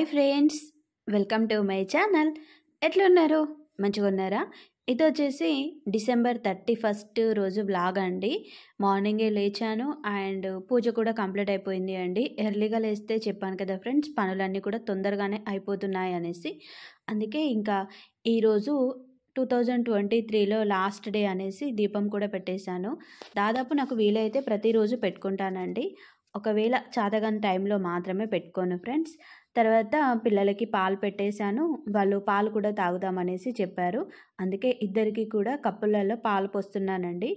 hi friends welcome to my channel ఎట్లున్నారు మంచిగా ఉన్నారా ఇది వచ్చేసి డిసెంబర్ థర్టీ ఫస్ట్ రోజు బ్లాగ్ అండి మార్నింగే లేచాను అండ్ పూజ కూడా కంప్లీట్ అయిపోయింది అండి ఎర్లీగా లేస్తే చెప్పాను కదా ఫ్రెండ్స్ పనులన్నీ కూడా తొందరగానే అయిపోతున్నాయి అనేసి అందుకే ఇంకా ఈరోజు టూ థౌజండ్ ట్వంటీ త్రీలో లాస్ట్ డే అనేసి దీపం కూడా పెట్టేశాను దాదాపు నాకు వీలైతే ప్రతిరోజు పెట్టుకుంటానండి ఒకవేళ చాతగాని టైంలో మాత్రమే పెట్టుకోను ఫ్రెండ్స్ తర్వాత పిల్లలకి పాలు పెట్టేశాను వాళ్ళు పాలు కూడా తాగుదామనేసి చెప్పారు అందుకే ఇద్దరికి కూడా కప్పులలో పాలు పోస్తున్నానండి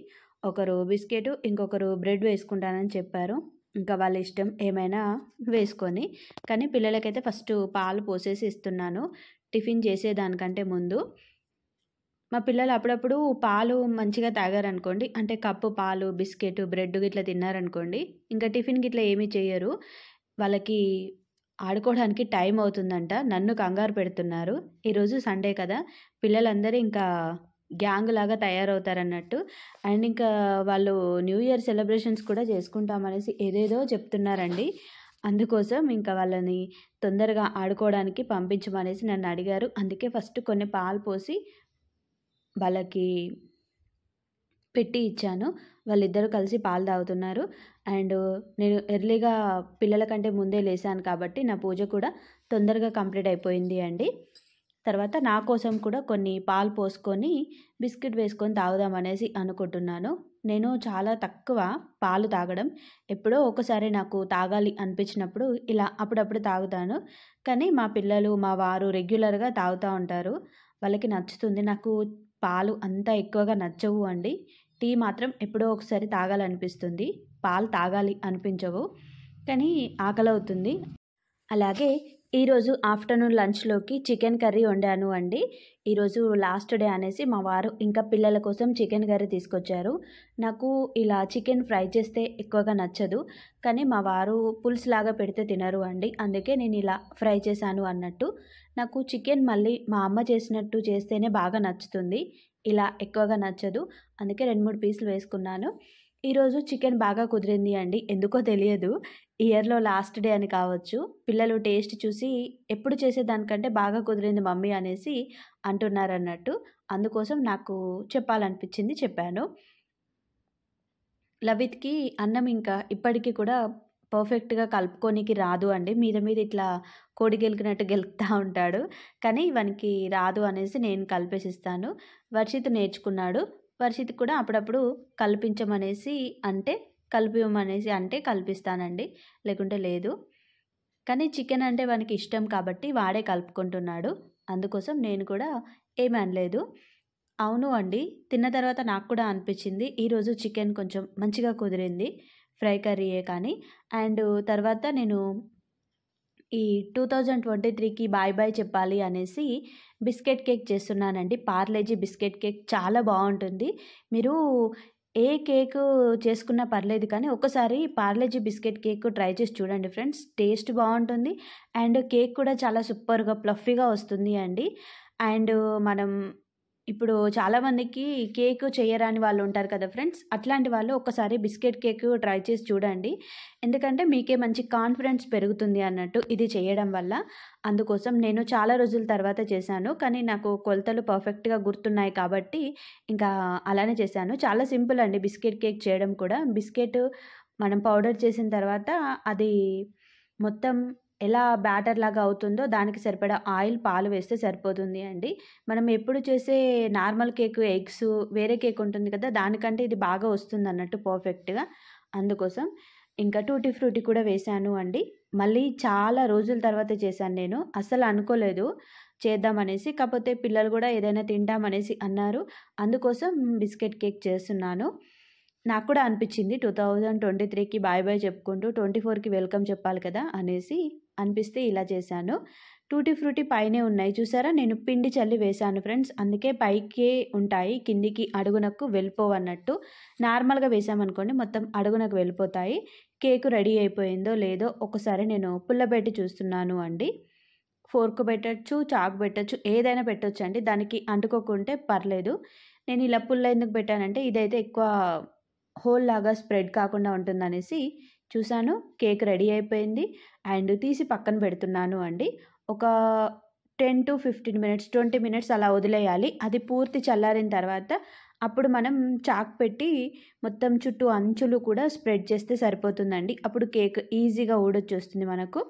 ఒకరు బిస్కెట్ ఇంకొకరు బ్రెడ్ వేసుకుంటానని చెప్పారు ఇంకా వాళ్ళ ఇష్టం ఏమైనా వేసుకొని కానీ పిల్లలకైతే ఫస్ట్ పాలు పోసేసి ఇస్తున్నాను టిఫిన్ చేసేదానికంటే ముందు మా పిల్లలు అప్పుడప్పుడు పాలు మంచిగా తాగారనుకోండి అంటే కప్పు పాలు బిస్కెట్ బ్రెడ్ గిట్లా తిన్నారనుకోండి ఇంకా టిఫిన్ గిట్లా ఏమీ చేయరు వాళ్ళకి ఆడుకోవడానికి టైం అవుతుందంట నన్ను కంగారు పెడుతున్నారు ఈరోజు సండే కదా పిల్లలందరూ ఇంకా గ్యాంగ్ లాగా తయారవుతారన్నట్టు అండ్ ఇంకా వాళ్ళు న్యూ ఇయర్ సెలబ్రేషన్స్ కూడా చేసుకుంటామనేసి ఏదేదో చెప్తున్నారండి అందుకోసం ఇంకా వాళ్ళని తొందరగా ఆడుకోవడానికి పంపించమనేసి నన్ను అడిగారు అందుకే ఫస్ట్ కొన్ని పాలు పోసి వాళ్ళకి పెట్టి ఇచ్చాను వాళ్ళిద్దరూ కలిసి పాలు తాగుతున్నారు అండ్ నేను ఎర్లీగా పిల్లల కంటే ముందే లేసాను కాబట్టి నా పూజ కూడా తొందరగా కంప్లీట్ అయిపోయింది అండి తర్వాత నా కోసం కూడా కొన్ని పాలు పోసుకొని బిస్కెట్ వేసుకొని తాగుదామనేసి అనుకుంటున్నాను నేను చాలా తక్కువ పాలు తాగడం ఎప్పుడో ఒకసారి నాకు తాగాలి అనిపించినప్పుడు ఇలా అప్పుడప్పుడు తాగుతాను కానీ మా పిల్లలు మా వారు రెగ్యులర్గా తాగుతూ ఉంటారు వాళ్ళకి నచ్చుతుంది నాకు పాలు అంత ఎక్కువగా నచ్చవు అండి టీ మాత్రం ఎప్పుడో ఒకసారి తాగాలనిపిస్తుంది పాలు తాగాలి అనిపించవు కానీ ఆకలి అవుతుంది అలాగే ఈరోజు ఆఫ్టర్నూన్ లంచ్లోకి చికెన్ కర్రీ వండాను అండి ఈరోజు లాస్ట్ డే అనేసి మా వారు ఇంకా పిల్లల కోసం చికెన్ కర్రీ తీసుకొచ్చారు నాకు ఇలా చికెన్ ఫ్రై చేస్తే ఎక్కువగా నచ్చదు కానీ మా వారు పులుసు లాగా పెడితే తినరు అండి అందుకే నేను ఇలా ఫ్రై చేశాను అన్నట్టు నాకు చికెన్ మళ్ళీ మా అమ్మ చేసినట్టు చేస్తేనే బాగా నచ్చుతుంది ఇలా ఎక్కువగా నచ్చదు అందుకే రెండు మూడు పీసులు వేసుకున్నాను ఈరోజు చికెన్ బాగా కుదిరింది అండి ఎందుకో తెలియదు ఇయర్లో లాస్ట్ డే అని కావచ్చు పిల్లలు టేస్ట్ చూసి ఎప్పుడు చేసేదానికంటే బాగా కుదిరింది మమ్మీ అనేసి అంటున్నారు అన్నట్టు అందుకోసం నాకు చెప్పాలనిపించింది చెప్పాను లవిత్కి అన్నం ఇంకా ఇప్పటికీ కూడా పర్ఫెక్ట్గా కలుపుకోనికి రాదు అండి మీద మీద ఇట్లా కోడి గెలికినట్టు గెలుపుతూ ఉంటాడు కానీ ఇవనికి రాదు అనేసి నేను కలిపేసిస్తాను వర్షిత్ నేర్చుకున్నాడు వర్షిత్ కూడా అప్పుడప్పుడు కల్పించమనేసి అంటే కలిపిమనేసి అంటే కల్పిస్తానండి లేకుంటే లేదు కానీ చికెన్ అంటే వానికి ఇష్టం కాబట్టి వాడే కలుపుకుంటున్నాడు అందుకోసం నేను కూడా ఏమీ అనలేదు అవును అండి తిన్న తర్వాత నాకు కూడా అనిపించింది ఈరోజు చికెన్ కొంచెం మంచిగా కుదిరింది ఫ్రై కర్రీయే కానీ అండ్ తర్వాత నేను ఈ టూ థౌజండ్ ట్వంటీ త్రీకి బాయ్ బాయ్ చెప్పాలి అనేసి బిస్కెట్ కేక్ చేస్తున్నానండి పార్లేజీ బిస్కెట్ కేక్ చాలా బాగుంటుంది మీరు ఏ కేక్ చేసుకున్నా పర్లేదు కానీ ఒకసారి పార్లేజీ బిస్కెట్ కేక్ ట్రై చేసి చూడండి ఫ్రెండ్స్ టేస్ట్ బాగుంటుంది అండ్ కేక్ కూడా చాలా సూపర్గా ప్లఫీగా వస్తుంది అండి అండ్ మనం ఇప్పుడు చాలామందికి కేక్ చేయరాని వాళ్ళు ఉంటారు కదా ఫ్రెండ్స్ అట్లాంటి వాళ్ళు ఒకసారి బిస్కెట్ కేక్ ట్రై చేసి చూడండి ఎందుకంటే మీకే మంచి కాన్ఫిడెన్స్ పెరుగుతుంది అన్నట్టు ఇది చేయడం వల్ల అందుకోసం నేను చాలా రోజుల తర్వాత చేశాను కానీ నాకు కొలతలు పర్ఫెక్ట్గా గుర్తున్నాయి కాబట్టి ఇంకా అలానే చేశాను చాలా సింపుల్ అండి బిస్కెట్ కేక్ చేయడం కూడా బిస్కెట్ మనం పౌడర్ చేసిన తర్వాత అది మొత్తం ఎలా బ్యాటర్ లాగా అవుతుందో దానికి సరిపడా ఆయిల్ పాలు వేస్తే సరిపోతుంది అండి మనం ఎప్పుడు చేసే నార్మల్ కేక్ ఎగ్స్ వేరే కేక్ ఉంటుంది కదా దానికంటే ఇది బాగా వస్తుంది అన్నట్టు పర్ఫెక్ట్గా అందుకోసం ఇంకా టూటీ ఫ్రూటీ కూడా వేశాను అండి మళ్ళీ చాలా రోజుల తర్వాత చేశాను నేను అస్సలు అనుకోలేదు చేద్దామనేసి కాకపోతే పిల్లలు కూడా ఏదైనా తింటామనేసి అన్నారు అందుకోసం బిస్కెట్ కేక్ చేస్తున్నాను నాకు కూడా అనిపించింది టూ థౌజండ్ ట్వంటీ త్రీకి బాయ్ బాయ్ చెప్పుకుంటూ ట్వంటీ ఫోర్కి వెల్కమ్ చెప్పాలి కదా అనేసి అనిపిస్తే ఇలా చేశాను టూటీ ఫ్రూటీ పైనే ఉన్నాయి చూసారా నేను పిండి చల్లి వేశాను ఫ్రెండ్స్ అందుకే పైకే ఉంటాయి కిందికి అడుగునకు వెళ్ళిపోవన్నట్టు నార్మల్గా వేసామనుకోండి మొత్తం అడుగునకు వెళ్ళిపోతాయి కేకు రెడీ అయిపోయిందో లేదో ఒకసారి నేను పుల్లబెట్టి చూస్తున్నాను అండి ఫోర్క్ పెట్టచ్చు చాకు పెట్టచ్చు ఏదైనా పెట్టచ్చు అండి దానికి అంటుకోకుంటే పర్లేదు నేను ఇలా పుల్ల ఎందుకు పెట్టానంటే ఇదైతే ఎక్కువ హోల్ లాగా స్ప్రెడ్ కాకుండా ఉంటుందనేసి చూశాను కేక్ రెడీ అయిపోయింది అండ్ తీసి పక్కన పెడుతున్నాను అండి ఒక ten to fifteen minutes twenty minutes అలా వదిలేయాలి అది పూర్తి చల్లారిన తర్వాత అప్పుడు మనం చాక్ పెట్టి మొత్తం చుట్టూ అంచులు కూడా స్ప్రెడ్ చేస్తే సరిపోతుందండి అప్పుడు కేక్ ఈజీగా వస్తుంది మనకు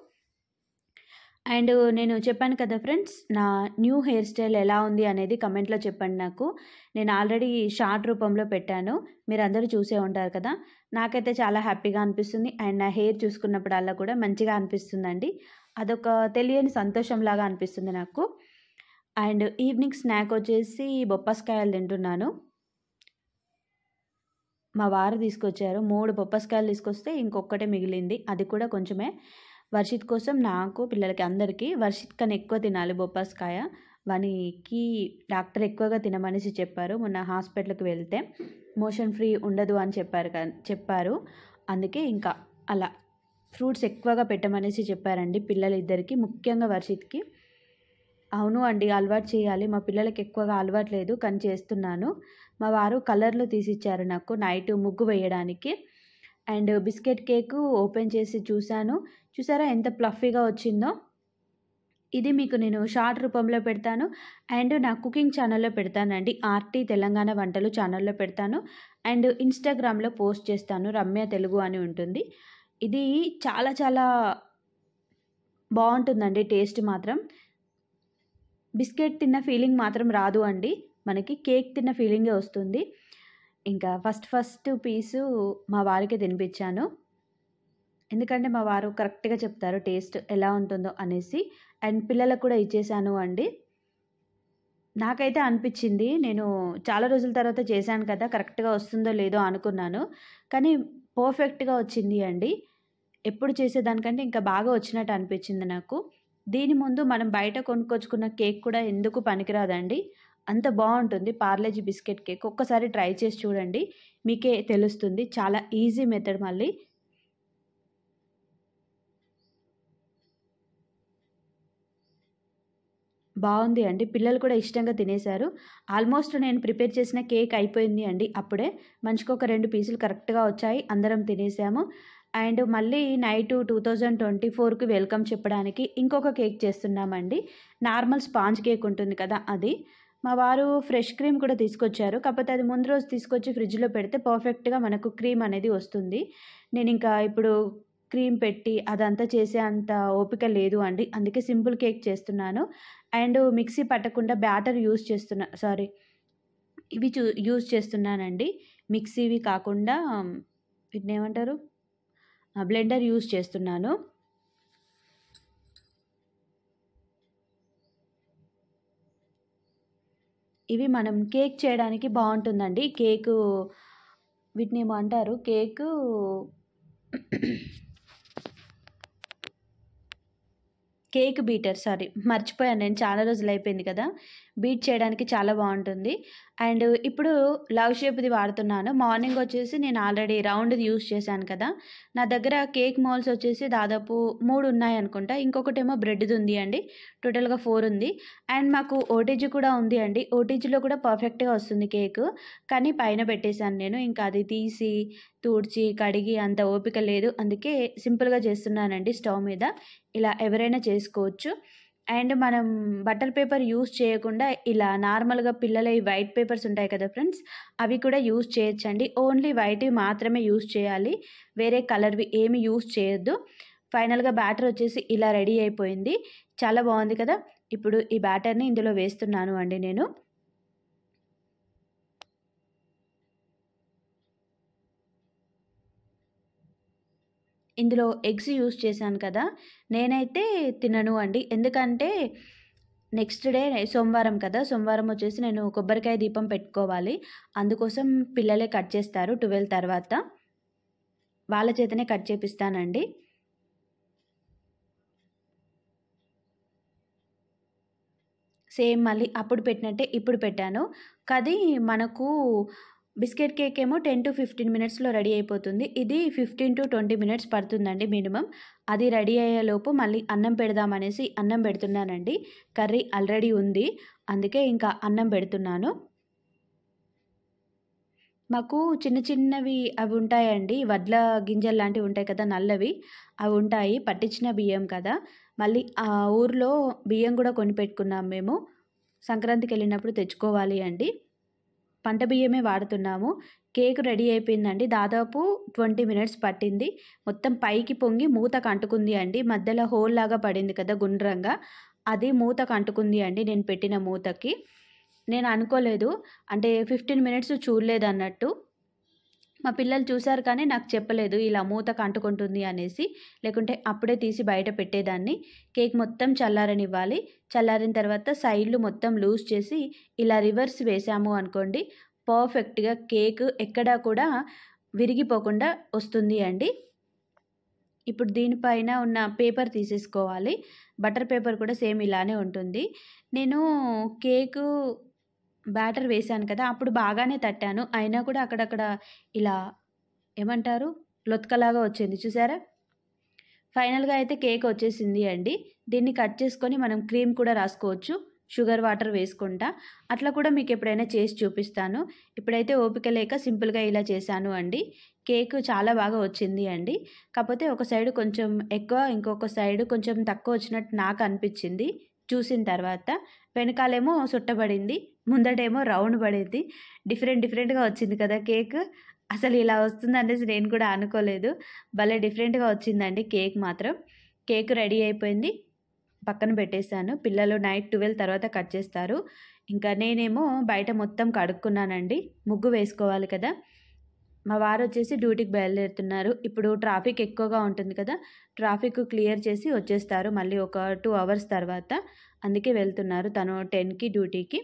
అండ్ నేను చెప్పాను కదా ఫ్రెండ్స్ నా న్యూ హెయిర్ స్టైల్ ఎలా ఉంది అనేది కమెంట్లో చెప్పండి నాకు నేను ఆల్రెడీ షార్ట్ రూపంలో పెట్టాను మీరు అందరూ చూసే ఉంటారు కదా నాకైతే చాలా హ్యాపీగా అనిపిస్తుంది అండ్ నా హెయిర్ చూసుకున్నప్పుడల్లా కూడా మంచిగా అనిపిస్తుందండి అదొక తెలియని సంతోషంలాగా అనిపిస్తుంది నాకు అండ్ ఈవినింగ్ స్నాక్ వచ్చేసి బొప్పస్కాయలు తింటున్నాను మా వారు తీసుకొచ్చారు మూడు బొప్పస్కాయలు తీసుకొస్తే ఇంకొకటే మిగిలింది అది కూడా కొంచెమే వర్షిత్ కోసం నాకు పిల్లలకి అందరికీ వర్షిత్ కన్నా ఎక్కువ తినాలి బొప్పాస్కాయ వానికి డాక్టర్ ఎక్కువగా తినమనేసి చెప్పారు మొన్న హాస్పిటల్కి వెళ్తే మోషన్ ఫ్రీ ఉండదు అని చెప్పారు చెప్పారు అందుకే ఇంకా అలా ఫ్రూట్స్ ఎక్కువగా పెట్టమనేసి చెప్పారండి పిల్లలిద్దరికి ముఖ్యంగా వర్షిత్కి అవును అండి అలవాటు చేయాలి మా పిల్లలకి ఎక్కువగా అలవాటు లేదు కానీ చేస్తున్నాను మా వారు కలర్లు తీసిచ్చారు నాకు నైట్ ముగ్గు వేయడానికి అండ్ బిస్కెట్ కేకు ఓపెన్ చేసి చూశాను చూసారా ఎంత ప్లఫీగా వచ్చిందో ఇది మీకు నేను షార్ట్ రూపంలో పెడతాను అండ్ నా కుకింగ్ ఛానల్లో పెడతానండి ఆర్టీ తెలంగాణ వంటలు ఛానల్లో పెడతాను అండ్ ఇన్స్టాగ్రామ్లో పోస్ట్ చేస్తాను రమ్య తెలుగు అని ఉంటుంది ఇది చాలా చాలా బాగుంటుందండి టేస్ట్ మాత్రం బిస్కెట్ తిన్న ఫీలింగ్ మాత్రం రాదు అండి మనకి కేక్ తిన్న ఫీలింగే వస్తుంది ఇంకా ఫస్ట్ ఫస్ట్ పీసు మా వారికి తినిపించాను ఎందుకంటే మా వారు కరెక్ట్గా చెప్తారు టేస్ట్ ఎలా ఉంటుందో అనేసి అండ్ పిల్లలకు కూడా ఇచ్చేసాను అండి నాకైతే అనిపించింది నేను చాలా రోజుల తర్వాత చేశాను కదా కరెక్ట్గా వస్తుందో లేదో అనుకున్నాను కానీ పర్ఫెక్ట్గా వచ్చింది అండి ఎప్పుడు చేసేదానికంటే ఇంకా బాగా వచ్చినట్టు అనిపించింది నాకు దీని ముందు మనం బయట కొనుక్కొచ్చుకున్న కేక్ కూడా ఎందుకు పనికిరాదండి అంత బాగుంటుంది పార్లేజీ బిస్కెట్ కేక్ ఒక్కసారి ట్రై చేసి చూడండి మీకే తెలుస్తుంది చాలా ఈజీ మెథడ్ మళ్ళీ బాగుంది అండి పిల్లలు కూడా ఇష్టంగా తినేశారు ఆల్మోస్ట్ నేను ప్రిపేర్ చేసిన కేక్ అయిపోయింది అండి అప్పుడే మంచికి ఒక రెండు పీసులు కరెక్ట్గా వచ్చాయి అందరం తినేసాము అండ్ మళ్ళీ నైట్ టూ థౌజండ్ ట్వంటీ ఫోర్కి వెల్కమ్ చెప్పడానికి ఇంకొక కేక్ చేస్తున్నామండి నార్మల్ స్పాంజ్ కేక్ ఉంటుంది కదా అది మా వారు ఫ్రెష్ క్రీమ్ కూడా తీసుకొచ్చారు కాకపోతే అది ముందు రోజు తీసుకొచ్చి ఫ్రిడ్జ్లో పెడితే పర్ఫెక్ట్గా మనకు క్రీమ్ అనేది వస్తుంది నేను ఇంకా ఇప్పుడు క్రీమ్ పెట్టి అదంతా చేసే అంత ఓపిక లేదు అండి అందుకే సింపుల్ కేక్ చేస్తున్నాను అండ్ మిక్సీ పట్టకుండా బ్యాటర్ యూస్ చేస్తున్నా సారీ ఇవి చూ యూజ్ చేస్తున్నానండి మిక్సీవి కాకుండా ఇట్నేమంటారు ఏమంటారు బ్లెండర్ యూజ్ చేస్తున్నాను ఇవి మనం కేక్ చేయడానికి బాగుంటుందండి కేకు వీటిని ఏమంటారు అంటారు కేకు కేక్ బీటర్ సారీ మర్చిపోయాను నేను చాలా రోజులు అయిపోయింది కదా బీట్ చేయడానికి చాలా బాగుంటుంది అండ్ ఇప్పుడు లవ్ షేప్ది వాడుతున్నాను మార్నింగ్ వచ్చేసి నేను ఆల్రెడీ రౌండ్ది యూస్ చేశాను కదా నా దగ్గర కేక్ మోల్స్ వచ్చేసి దాదాపు మూడు ఉన్నాయి అనుకుంటా ఇంకొకటేమో బ్రెడ్ది ఉంది అండి టోటల్గా ఫోర్ ఉంది అండ్ మాకు ఓటీజీ కూడా ఉంది అండి ఓటీజీలో కూడా పర్ఫెక్ట్గా వస్తుంది కేక్ కానీ పైన పెట్టేశాను నేను ఇంకా అది తీసి తుడిచి కడిగి అంత ఓపిక లేదు అందుకే సింపుల్గా చేస్తున్నానండి స్టవ్ మీద ఇలా ఎవరైనా చేసుకోవచ్చు అండ్ మనం బటర్ పేపర్ యూస్ చేయకుండా ఇలా నార్మల్గా పిల్లల ఈ వైట్ పేపర్స్ ఉంటాయి కదా ఫ్రెండ్స్ అవి కూడా యూస్ చేయొచ్చండి ఓన్లీ వైట్వి మాత్రమే యూస్ చేయాలి వేరే కలర్వి ఏమి యూస్ చేయొద్దు ఫైనల్గా బ్యాటర్ వచ్చేసి ఇలా రెడీ అయిపోయింది చాలా బాగుంది కదా ఇప్పుడు ఈ బ్యాటర్ని ఇందులో వేస్తున్నాను అండి నేను ఇందులో ఎగ్స్ యూస్ చేశాను కదా నేనైతే తినను అండి ఎందుకంటే నెక్స్ట్ డే సోమవారం కదా సోమవారం వచ్చేసి నేను కొబ్బరికాయ దీపం పెట్టుకోవాలి అందుకోసం పిల్లలే కట్ చేస్తారు ట్వెల్వ్ తర్వాత వాళ్ళ చేతనే కట్ చేపిస్తానండి సేమ్ మళ్ళీ అప్పుడు పెట్టినట్టే ఇప్పుడు పెట్టాను కది మనకు బిస్కెట్ కేక్ ఏమో టెన్ టు ఫిఫ్టీన్ మినిట్స్లో రెడీ అయిపోతుంది ఇది ఫిఫ్టీన్ టు ట్వంటీ మినిట్స్ పడుతుందండి మినిమం అది రెడీ అయ్యేలోపు మళ్ళీ అన్నం పెడదామనేసి అన్నం పెడుతున్నానండి కర్రీ ఆల్రెడీ ఉంది అందుకే ఇంకా అన్నం పెడుతున్నాను మాకు చిన్న చిన్నవి అవి ఉంటాయండి వడ్ల గింజలు లాంటివి ఉంటాయి కదా నల్లవి అవి ఉంటాయి పట్టించిన బియ్యం కదా మళ్ళీ ఆ ఊర్లో బియ్యం కూడా కొనిపెట్టుకున్నాం మేము సంక్రాంతికి వెళ్ళినప్పుడు తెచ్చుకోవాలి అండి పంట బియ్యమే వాడుతున్నాము కేక్ రెడీ అయిపోయిందండి దాదాపు ట్వంటీ మినిట్స్ పట్టింది మొత్తం పైకి పొంగి మూత కంటుకుంది అండి మధ్యలో హోల్ లాగా పడింది కదా గుండ్రంగా అది మూత కంటుకుంది అండి నేను పెట్టిన మూతకి నేను అనుకోలేదు అంటే ఫిఫ్టీన్ మినిట్స్ చూడలేదు అన్నట్టు మా పిల్లలు చూశారు కానీ నాకు చెప్పలేదు ఇలా మూతకు అంటుకుంటుంది అనేసి లేకుంటే అప్పుడే తీసి బయట పెట్టేదాన్ని కేక్ మొత్తం చల్లారనివ్వాలి చల్లారిన తర్వాత సైడ్లు మొత్తం లూజ్ చేసి ఇలా రివర్స్ వేసాము అనుకోండి పర్ఫెక్ట్గా కేక్ ఎక్కడా కూడా విరిగిపోకుండా వస్తుంది అండి ఇప్పుడు దీనిపైన ఉన్న పేపర్ తీసేసుకోవాలి బటర్ పేపర్ కూడా సేమ్ ఇలానే ఉంటుంది నేను కేకు బ్యాటర్ వేశాను కదా అప్పుడు బాగానే తట్టాను అయినా కూడా అక్కడక్కడ ఇలా ఏమంటారు లొత్కలాగా వచ్చింది చూసారా ఫైనల్గా అయితే కేక్ వచ్చేసింది అండి దీన్ని కట్ చేసుకొని మనం క్రీమ్ కూడా రాసుకోవచ్చు షుగర్ వాటర్ వేసుకుంటా అట్లా కూడా మీకు ఎప్పుడైనా చేసి చూపిస్తాను ఇప్పుడైతే ఓపిక లేక సింపుల్గా ఇలా చేశాను అండి కేక్ చాలా బాగా వచ్చింది అండి కాకపోతే ఒక సైడ్ కొంచెం ఎక్కువ ఇంకొక సైడ్ కొంచెం తక్కువ వచ్చినట్టు నాకు అనిపించింది చూసిన తర్వాత వెనకాలేమో సుట్టబడింది ముందటేమో రౌండ్ పడింది డిఫరెంట్ డిఫరెంట్గా వచ్చింది కదా కేక్ అసలు ఇలా వస్తుంది అనేసి నేను కూడా అనుకోలేదు భలే డిఫరెంట్గా వచ్చిందండి కేక్ మాత్రం కేక్ రెడీ అయిపోయింది పక్కన పెట్టేశాను పిల్లలు నైట్ ట్వెల్వ్ తర్వాత కట్ చేస్తారు ఇంకా నేనేమో బయట మొత్తం కడుక్కున్నానండి ముగ్గు వేసుకోవాలి కదా మా వారు వచ్చేసి డ్యూటీకి బయలుదేరుతున్నారు ఇప్పుడు ట్రాఫిక్ ఎక్కువగా ఉంటుంది కదా ట్రాఫిక్ క్లియర్ చేసి వచ్చేస్తారు మళ్ళీ ఒక టూ అవర్స్ తర్వాత అందుకే వెళ్తున్నారు తను టెన్కి డ్యూటీకి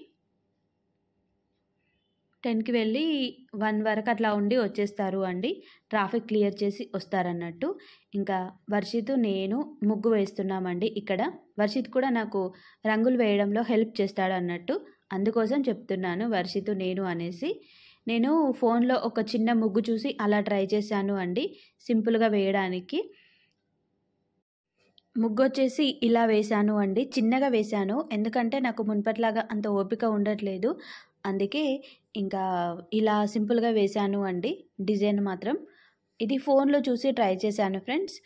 టెన్కి వెళ్ళి వన్ వరకు అట్లా ఉండి వచ్చేస్తారు అండి ట్రాఫిక్ క్లియర్ చేసి వస్తారన్నట్టు ఇంకా వర్షిత్ నేను ముగ్గు వేస్తున్నామండి ఇక్కడ వర్షిత్ కూడా నాకు రంగులు వేయడంలో హెల్ప్ చేస్తాడు అన్నట్టు అందుకోసం చెప్తున్నాను వర్షిత్ నేను అనేసి నేను ఫోన్లో ఒక చిన్న ముగ్గు చూసి అలా ట్రై చేశాను అండి సింపుల్గా వేయడానికి ముగ్గు వచ్చేసి ఇలా వేశాను అండి చిన్నగా వేశాను ఎందుకంటే నాకు మున్పట్లాగా అంత ఓపిక ఉండట్లేదు అందుకే ఇంకా ఇలా సింపుల్గా వేశాను అండి డిజైన్ మాత్రం ఇది ఫోన్లో చూసి ట్రై చేశాను ఫ్రెండ్స్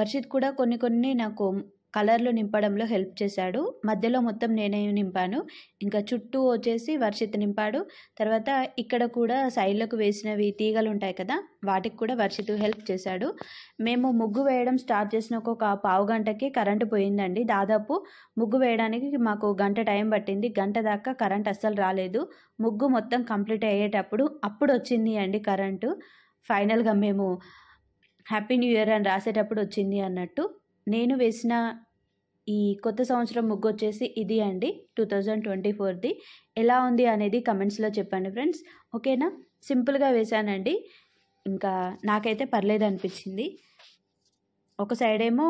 వర్షిత్ కూడా కొన్ని కొన్ని నాకు కలర్లు నింపడంలో హెల్ప్ చేశాడు మధ్యలో మొత్తం నేనే నింపాను ఇంకా చుట్టూ వచ్చేసి వర్షిత్ నింపాడు తర్వాత ఇక్కడ కూడా సైడ్లకు వేసినవి తీగలు ఉంటాయి కదా వాటికి కూడా వర్షిత్ హెల్ప్ చేశాడు మేము ముగ్గు వేయడం స్టార్ట్ చేసిన ఒక పావు గంటకి కరెంటు పోయిందండి దాదాపు ముగ్గు వేయడానికి మాకు గంట టైం పట్టింది గంట దాకా కరెంట్ అస్సలు రాలేదు ముగ్గు మొత్తం కంప్లీట్ అయ్యేటప్పుడు అప్పుడు వచ్చింది అండి కరెంటు ఫైనల్గా మేము హ్యాపీ న్యూ ఇయర్ అని రాసేటప్పుడు వచ్చింది అన్నట్టు నేను వేసిన ఈ కొత్త సంవత్సరం ముగ్గు వచ్చేసి ఇది అండి టూ థౌజండ్ ట్వంటీ ఫోర్ది ఎలా ఉంది అనేది కమెంట్స్లో చెప్పండి ఫ్రెండ్స్ ఓకేనా సింపుల్గా వేశానండి ఇంకా నాకైతే పర్లేదు అనిపించింది ఒక సైడ్ ఏమో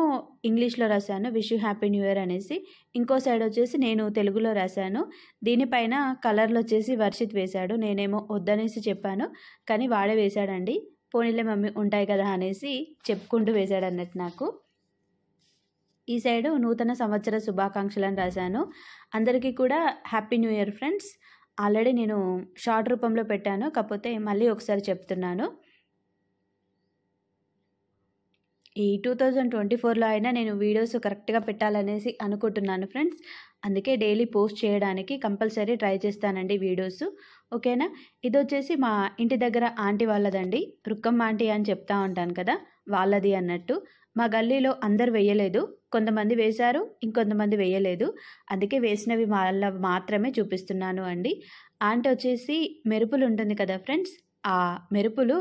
ఇంగ్లీష్లో రాశాను wish you happy new year అనేసి ఇంకో సైడ్ వచ్చేసి నేను తెలుగులో రాశాను దీనిపైన కలర్లు వచ్చేసి వర్షిత్ వేశాడు నేనేమో వద్దనేసి చెప్పాను కానీ వాడే వేశాడండి పోనీలే మమ్మీ ఉంటాయి కదా అనేసి చెప్పుకుంటూ వేశాడు అన్నట్టు నాకు ఈ సైడు నూతన సంవత్సర శుభాకాంక్షలను రాశాను అందరికీ కూడా happy new year friends already నేను షార్ట్ రూపంలో పెట్టాను కాకపోతే మళ్ళీ ఒకసారి చెప్తున్నాను ఈ టూ థౌజండ్ ట్వంటీ ఫోర్లో అయినా నేను వీడియోస్ కరెక్ట్గా పెట్టాలనేసి అనుకుంటున్నాను ఫ్రెండ్స్ అందుకే డైలీ పోస్ట్ చేయడానికి కంపల్సరీ ట్రై చేస్తానండి వీడియోస్ ఓకేనా ఇది వచ్చేసి మా ఇంటి దగ్గర ఆంటీ వాళ్ళదండి రుక్కమ్మ ఆంటీ అని చెప్తా ఉంటాను కదా వాళ్ళది అన్నట్టు మా గల్లీలో అందరు వేయలేదు కొంతమంది వేశారు ఇంకొంతమంది వేయలేదు అందుకే వేసినవి వాళ్ళ మాత్రమే చూపిస్తున్నాను అండి అంటే వచ్చేసి మెరుపులు ఉంటుంది కదా ఫ్రెండ్స్ ఆ మెరుపులు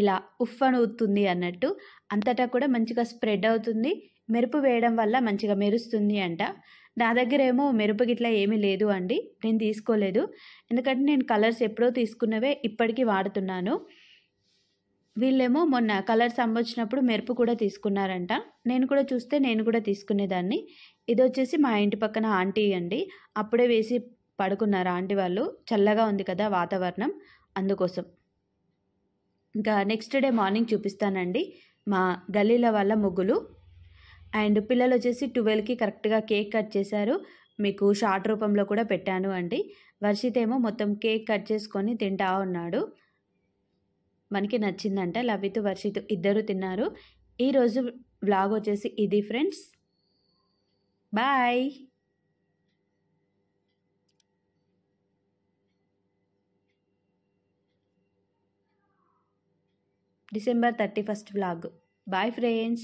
ఇలా ఉఫ్ అవుతుంది అన్నట్టు అంతటా కూడా మంచిగా స్ప్రెడ్ అవుతుంది మెరుపు వేయడం వల్ల మంచిగా మెరుస్తుంది అంట నా దగ్గర ఏమో మెరుపు గిట్లా ఏమీ లేదు అండి నేను తీసుకోలేదు ఎందుకంటే నేను కలర్స్ ఎప్పుడో తీసుకున్నవే ఇప్పటికీ వాడుతున్నాను వీళ్ళేమో మొన్న కలర్స్ అమ్మొచ్చినప్పుడు మెరుపు కూడా తీసుకున్నారంట నేను కూడా చూస్తే నేను కూడా తీసుకునేదాన్ని ఇది వచ్చేసి మా ఇంటి పక్కన ఆంటీ అండి అప్పుడే వేసి పడుకున్నారు ఆంటీ వాళ్ళు చల్లగా ఉంది కదా వాతావరణం అందుకోసం ఇంకా నెక్స్ట్ డే మార్నింగ్ చూపిస్తానండి మా గల్లీల వాళ్ళ ముగ్గులు అండ్ పిల్లలు వచ్చేసి ట్వెల్వ్కి కరెక్ట్గా కేక్ కట్ చేశారు మీకు షార్ట్ రూపంలో కూడా పెట్టాను అండి వర్షితేమో మొత్తం కేక్ కట్ చేసుకొని తింటా ఉన్నాడు మనకి నచ్చిందంట లవితు వర్షిత్ ఇద్దరు తిన్నారు ఈరోజు బ్లాగ్ వచ్చేసి ఇది friends bye December thirty first bye friends